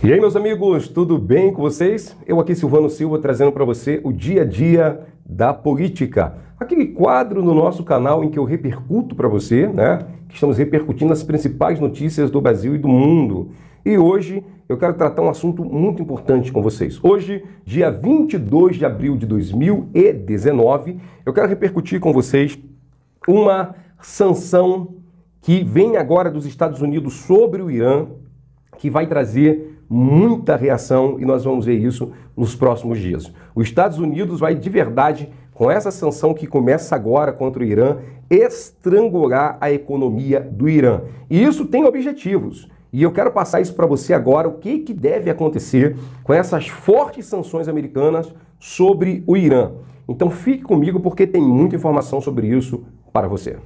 E aí, meus amigos, tudo bem com vocês? Eu aqui, Silvano Silva, trazendo para você o dia a dia da política. Aquele quadro no nosso canal em que eu repercuto para você, né? Que estamos repercutindo as principais notícias do Brasil e do mundo. E hoje eu quero tratar um assunto muito importante com vocês. Hoje, dia 22 de abril de 2019, eu quero repercutir com vocês uma sanção que vem agora dos Estados Unidos sobre o Irã, que vai trazer muita reação e nós vamos ver isso nos próximos dias. Os Estados Unidos vai de verdade, com essa sanção que começa agora contra o Irã, estrangular a economia do Irã. E isso tem objetivos. E eu quero passar isso para você agora, o que, que deve acontecer com essas fortes sanções americanas sobre o Irã. Então fique comigo porque tem muita informação sobre isso para você.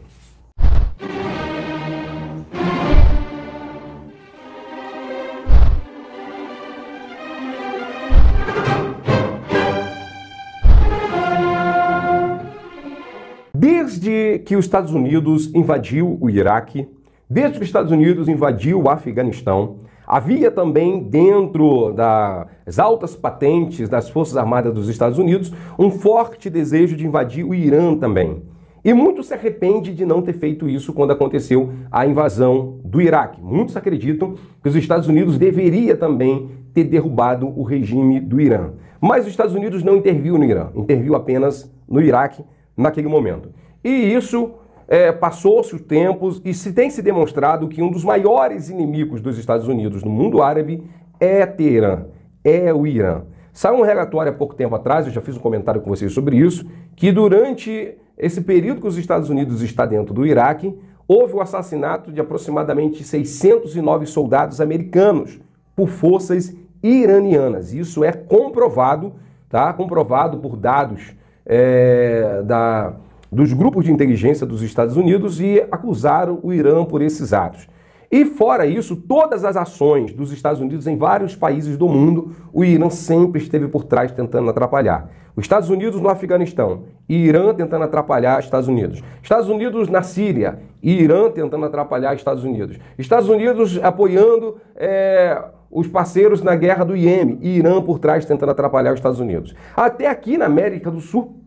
Desde que os Estados Unidos invadiu o Iraque, desde que os Estados Unidos invadiu o Afeganistão, havia também dentro das altas patentes das Forças Armadas dos Estados Unidos um forte desejo de invadir o Irã também. E muito se arrepende de não ter feito isso quando aconteceu a invasão do Iraque. Muitos acreditam que os Estados Unidos deveria também ter derrubado o regime do Irã. Mas os Estados Unidos não interviu no Irã, interviu apenas no Iraque naquele momento. E isso é, passou-se os tempos e se tem se demonstrado que um dos maiores inimigos dos Estados Unidos no mundo árabe é Teherã, é o Irã. Saiu um relatório há pouco tempo atrás, eu já fiz um comentário com vocês sobre isso, que durante esse período que os Estados Unidos está dentro do Iraque, houve o assassinato de aproximadamente 609 soldados americanos por forças iranianas. Isso é comprovado, tá? Comprovado por dados é, da dos grupos de inteligência dos Estados Unidos e acusaram o Irã por esses atos. E fora isso, todas as ações dos Estados Unidos em vários países do mundo, o Irã sempre esteve por trás tentando atrapalhar. Os Estados Unidos no Afeganistão, Irã tentando atrapalhar Estados Unidos. Estados Unidos na Síria, Irã tentando atrapalhar Estados Unidos. Estados Unidos apoiando é, os parceiros na guerra do Iêmen, Irã por trás tentando atrapalhar os Estados Unidos. Até aqui na América do Sul,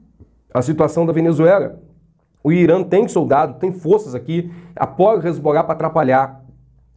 a situação da Venezuela. O Irã tem soldado, tem forças aqui, apoia o Hezbollah para atrapalhar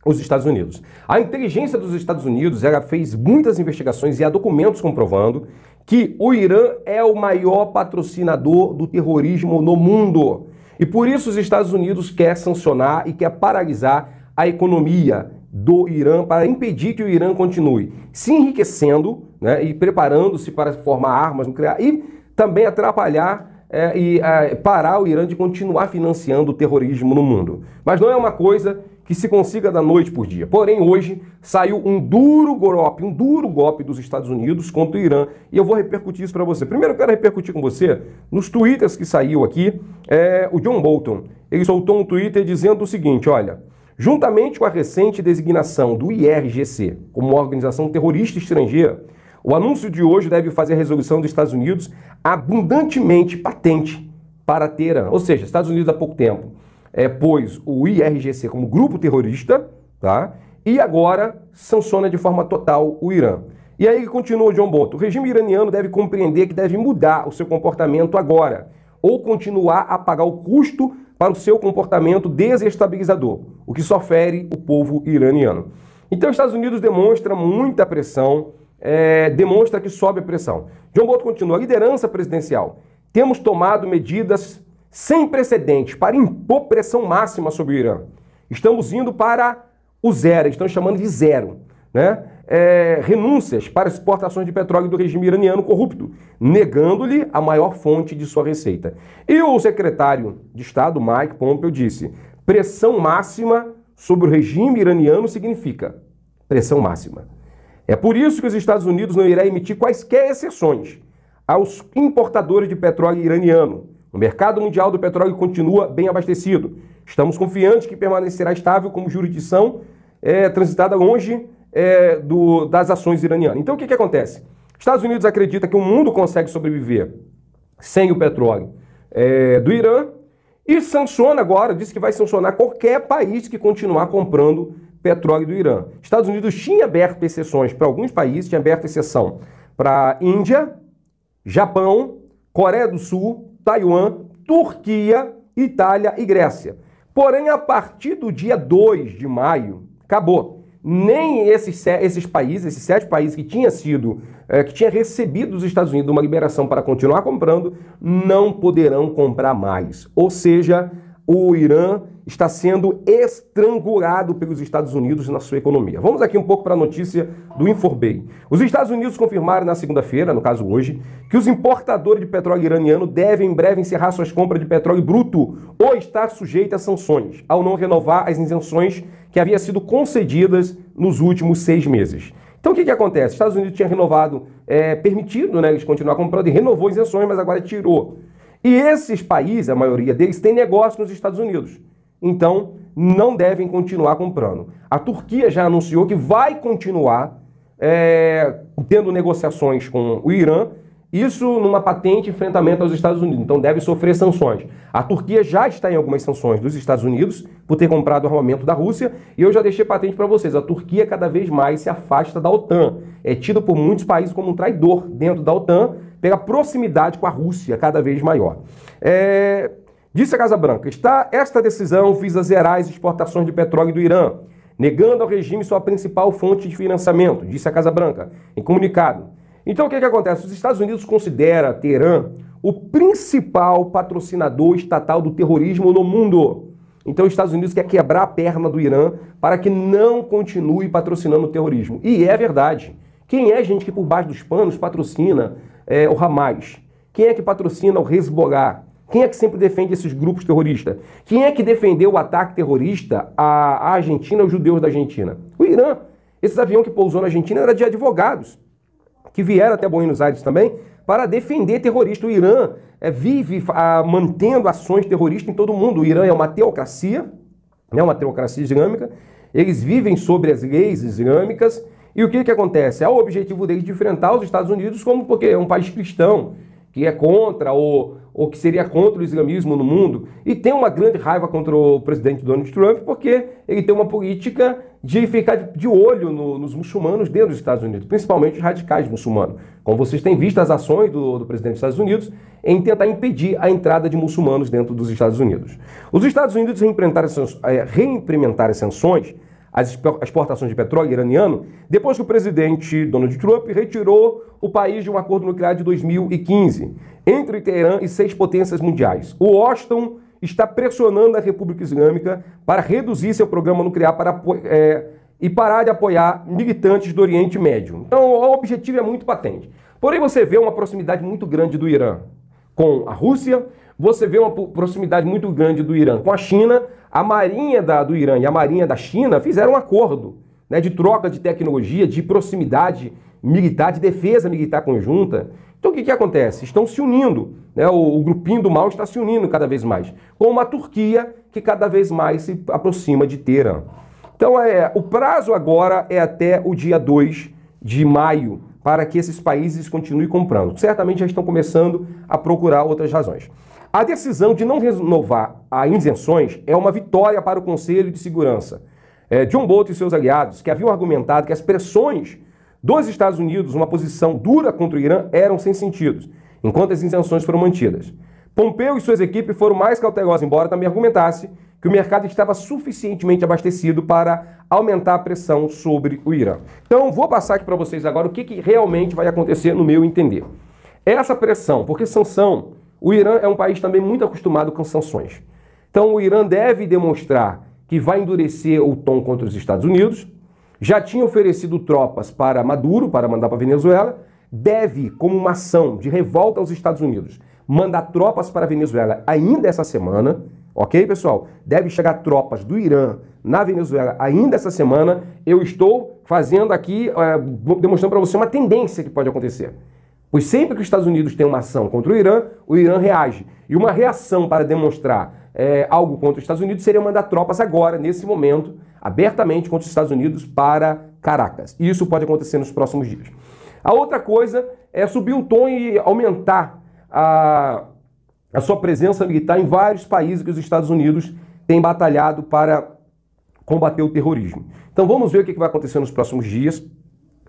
os Estados Unidos. A inteligência dos Estados Unidos ela fez muitas investigações e há documentos comprovando que o Irã é o maior patrocinador do terrorismo no mundo. E por isso os Estados Unidos quer sancionar e quer paralisar a economia do Irã para impedir que o Irã continue se enriquecendo né, e preparando-se para formar armas nucleares e também atrapalhar é, e é, parar o Irã de continuar financiando o terrorismo no mundo. Mas não é uma coisa que se consiga da noite por dia. Porém, hoje saiu um duro golpe, um duro golpe dos Estados Unidos contra o Irã. E eu vou repercutir isso para você. Primeiro, eu quero repercutir com você nos twitters que saiu aqui. É, o John Bolton ele soltou um twitter dizendo o seguinte: olha. Juntamente com a recente designação do IRGC como uma organização terrorista estrangeira, o anúncio de hoje deve fazer a resolução dos Estados Unidos abundantemente patente para Teherã. Ou seja, Estados Unidos há pouco tempo é, pôs o IRGC como grupo terrorista, tá? E agora sanciona de forma total o Irã. E aí continua John Bolton. O regime iraniano deve compreender que deve mudar o seu comportamento agora ou continuar a pagar o custo para o seu comportamento desestabilizador, o que só fere o povo iraniano. Então, os Estados Unidos demonstra muita pressão é, demonstra que sobe a pressão. John Bolton continua: liderança presidencial. Temos tomado medidas sem precedentes para impor pressão máxima sobre o Irã. Estamos indo para o zero, estão chamando de zero. Né? É, renúncias para exportações de petróleo do regime iraniano corrupto, negando-lhe a maior fonte de sua receita. E o secretário de Estado, Mike Pompeo, disse: pressão máxima sobre o regime iraniano significa pressão máxima. É por isso que os Estados Unidos não irá emitir quaisquer exceções aos importadores de petróleo iraniano. O mercado mundial do petróleo continua bem abastecido. Estamos confiantes que permanecerá estável como jurisdição é, transitada longe é, do, das ações iranianas. Então o que, que acontece? Estados Unidos acredita que o mundo consegue sobreviver sem o petróleo é, do Irã e sanciona agora, diz que vai sancionar qualquer país que continuar comprando petróleo do Irã. Estados Unidos tinha aberto exceções para alguns países, tinha aberto exceção para Índia, Japão, Coreia do Sul, Taiwan, Turquia, Itália e Grécia. Porém, a partir do dia 2 de maio, acabou. Nem esses, esses países, esses sete países que tinha sido, é, que tinha recebido dos Estados Unidos uma liberação para continuar comprando, não poderão comprar mais. Ou seja, o Irã está sendo estrangulado pelos Estados Unidos na sua economia. Vamos aqui um pouco para a notícia do Inforbay. Os Estados Unidos confirmaram na segunda-feira, no caso hoje, que os importadores de petróleo iraniano devem em breve encerrar suas compras de petróleo bruto ou estar sujeitos a sanções, ao não renovar as isenções que haviam sido concedidas nos últimos seis meses. Então o que, que acontece? Os Estados Unidos tinha renovado, é, permitido né, eles continuar comprando e renovou isenções, mas agora tirou. E esses países, a maioria deles, tem negócio nos Estados Unidos. Então, não devem continuar comprando. A Turquia já anunciou que vai continuar é, tendo negociações com o Irã, isso numa patente enfrentamento aos Estados Unidos, então deve sofrer sanções. A Turquia já está em algumas sanções dos Estados Unidos por ter comprado armamento da Rússia, e eu já deixei patente para vocês, a Turquia cada vez mais se afasta da OTAN. É tido por muitos países como um traidor dentro da OTAN, pela proximidade com a Rússia cada vez maior. É, disse a Casa Branca: está esta decisão visa zerar as exportações de petróleo do Irã, negando ao regime sua principal fonte de financiamento, disse a Casa Branca em comunicado. Então o que, é que acontece? Os Estados Unidos considera Teherã o principal patrocinador estatal do terrorismo no mundo. Então os Estados Unidos quer quebrar a perna do Irã para que não continue patrocinando o terrorismo. E é verdade. Quem é gente que por baixo dos panos patrocina é, o Hamas? Quem é que patrocina o Hezbollah? Quem é que sempre defende esses grupos terroristas? Quem é que defendeu o ataque terrorista à Argentina, aos judeus da Argentina? O Irã. Esse avião que pousou na Argentina era de advogados, que vieram até Buenos Aires também para defender terrorista. O Irã é, vive a, ah, mantendo ações terroristas em todo o mundo. O Irã é uma teocracia, né, uma teocracia islâmica. Eles vivem sobre as leis islâmicas e o que, que acontece? É o objetivo deles de enfrentar os Estados Unidos como porque é um país cristão, que é contra ou, ou que seria contra o islamismo no mundo. E tem uma grande raiva contra o presidente Donald Trump porque ele tem uma política de ficar de olho no, nos muçulmanos dentro dos Estados Unidos, principalmente os radicais muçulmanos. Como vocês têm visto as ações do, do presidente dos Estados Unidos em tentar impedir a entrada de muçulmanos dentro dos Estados Unidos. Os Estados Unidos eh, reimplementaram, é, reimplementaram sanções as exportações de petróleo iraniano, depois que o presidente Donald Trump retirou o país de um acordo nuclear de 2015 entre Teherã e seis potências mundiais. O Washington está pressionando a República Islâmica para reduzir seu programa nuclear para, é, e parar de apoiar militantes do Oriente Médio. Então, o objetivo é muito patente. Porém, você vê uma proximidade muito grande do Irã com a Rússia, você vê uma proximidade muito grande do Irã com a China, a marinha da, do Irã e a marinha da China fizeram um acordo né, de troca de tecnologia, de proximidade militar, de defesa militar conjunta. Então o que, que acontece? Estão se unindo. Né? O, o, grupinho do mal está se unindo cada vez mais. Com uma Turquia que cada vez mais se aproxima de Teherã. Então é, o prazo agora é até o dia 2 de maio para que esses países continuem comprando. Certamente já estão começando a procurar outras razões. A decisão de não renovar as isenções é uma vitória para o Conselho de Segurança. É, John Bolton e seus aliados, que haviam argumentado que as pressões dos Estados Unidos, uma posição dura contra o Irã, eram sem sentido, enquanto as isenções foram mantidas. Pompeu e suas equipes foram mais cautelosos, embora também argumentasse que o mercado estava suficientemente abastecido para aumentar a pressão sobre o Irã. Então, vou passar aqui para vocês agora o que, que realmente vai acontecer, no meu entender. Essa pressão, porque sanção o Irã é um país também muito acostumado com sanções. Então o Irã deve demonstrar que vai endurecer o tom contra os Estados Unidos, já tinha oferecido tropas para Maduro, para mandar para a Venezuela, deve, como uma ação de revolta aos Estados Unidos, mandar tropas para a Venezuela ainda essa semana, ok, pessoal? Deve chegar tropas do Irã na Venezuela ainda essa semana. Eu estou fazendo aqui, é, demonstrando para você uma tendência que pode acontecer. Pois sempre que os Estados Unidos têm uma ação contra o Irã, o Irã reage. E uma reação para demonstrar é, algo contra os Estados Unidos seria mandar tropas agora, nesse momento, abertamente contra os Estados Unidos para Caracas. E isso pode acontecer nos próximos dias. A outra coisa é subir o tom e aumentar a, a sua presença militar em vários países que os Estados Unidos têm batalhado para combater o terrorismo. Então vamos ver o que vai acontecer nos próximos dias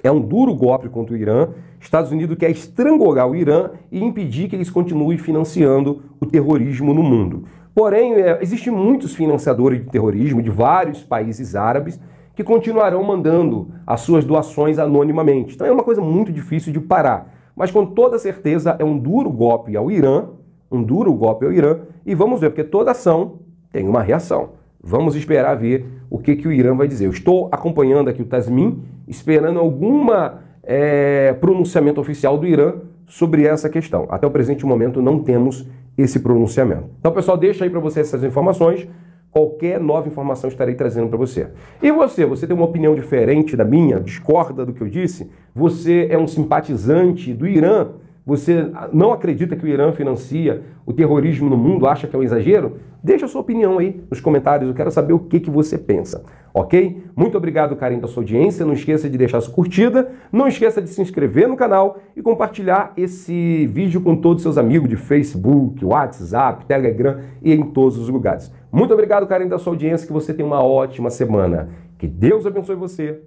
é um duro golpe contra o Irã. Estados Unidos quer estrangular o Irã e impedir que eles continuem financiando o terrorismo no mundo. Porém, é, existem muitos financiadores de terrorismo de vários países árabes que continuarão mandando as suas doações anonimamente. Então é uma coisa muito difícil de parar. Mas com toda certeza é um duro golpe ao Irã, um duro golpe ao Irã, e vamos ver, porque toda ação tem uma reação. Vamos esperar ver o que, que o Irã vai dizer. Eu estou acompanhando aqui o Tasmin, esperando alguma é, pronunciamento oficial do Irã sobre essa questão. Até o presente momento não temos esse pronunciamento. Então, pessoal, deixa aí para você essas informações. Qualquer nova informação estarei trazendo para você. E você, você tem uma opinião diferente da minha, discorda do que eu disse? Você é um simpatizante do Irã? Você não acredita que o Irã financia o terrorismo no mundo? Acha que é um exagero? Deixa a sua opinião aí nos comentários. Eu quero saber o que, que você pensa ok? Muito obrigado, carinho da sua audiência. Não esqueça de deixar sua curtida, não esqueça de se inscrever no canal e compartilhar esse vídeo com todos os seus amigos de Facebook, WhatsApp, Telegram e em todos os lugares. Muito obrigado, carinho da sua audiência. Que você tenha uma ótima semana. Que Deus abençoe você.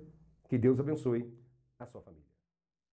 Que Deus abençoe a sua família.